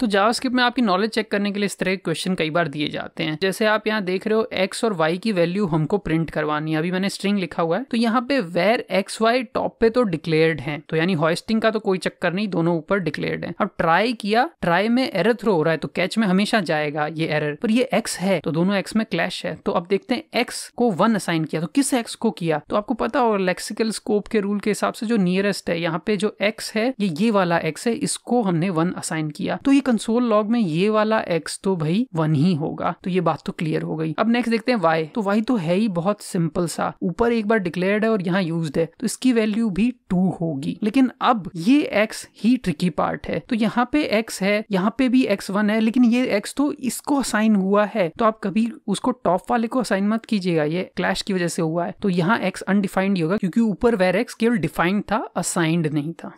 तो जावास्क्रिप्ट में आपकी नॉलेज चेक करने के लिए इस तरह के क्वेश्चन कई बार दिए जाते हैं जैसे आप यहाँ देख रहे हो एक्स और वाई की वैल्यू हमको प्रिंट करवानी है अभी मैंने स्ट्रिंग लिखा हुआ है तो यहाँ पे वेर एक्स वाई टॉप पे तो डिक्लेयर्ड है तो यानी हॉइस्टिंग का तो कोई चक्कर नहीं दोनों ऊपर डिक्लेयर्ड है अब ट्राई किया ट्राई में एरर थ्रो हो रहा है तो कैच में हमेशा जाएगा ये एरर पर ये एक्स है तो दोनों एक्स में क्लैश है तो अब देखते हैं एक्स को वन असाइन किया तो किस एक्स को किया तो आपको पता हो लेक्सिकल स्कोप के रूल के हिसाब से जो नियरेस्ट है यहाँ पे जो एक्स है ये ये वाला एक्स है इसको हमने वन असाइन किया तो ये कंसोल लॉग में ये वाला एक्स तो भाई वन ही होगा तो ये बात तो क्लियर हो गई अब नेक्स्ट देखते हैं वाई तो वाई तो है ही बहुत सिंपल सा ऊपर एक बार डिक्लेयर्ड है और यहाँ यूज है तो इसकी वैल्यू भी टू होगी लेकिन अब ये एक्स ही ट्रिकी पार्ट है तो यहाँ पे एक्स है यहाँ पे भी एक्स वन है लेकिन ये एक्स तो इसको असाइन हुआ है तो आप कभी उसको टॉप वाले को असाइन मत कीजिएगा ये क्लैश की वजह से हुआ है तो यहाँ एक्स अनडिफाइंड ही होगा क्योंकि ऊपर वेर एक्स केवल डिफाइंड था असाइंड नहीं था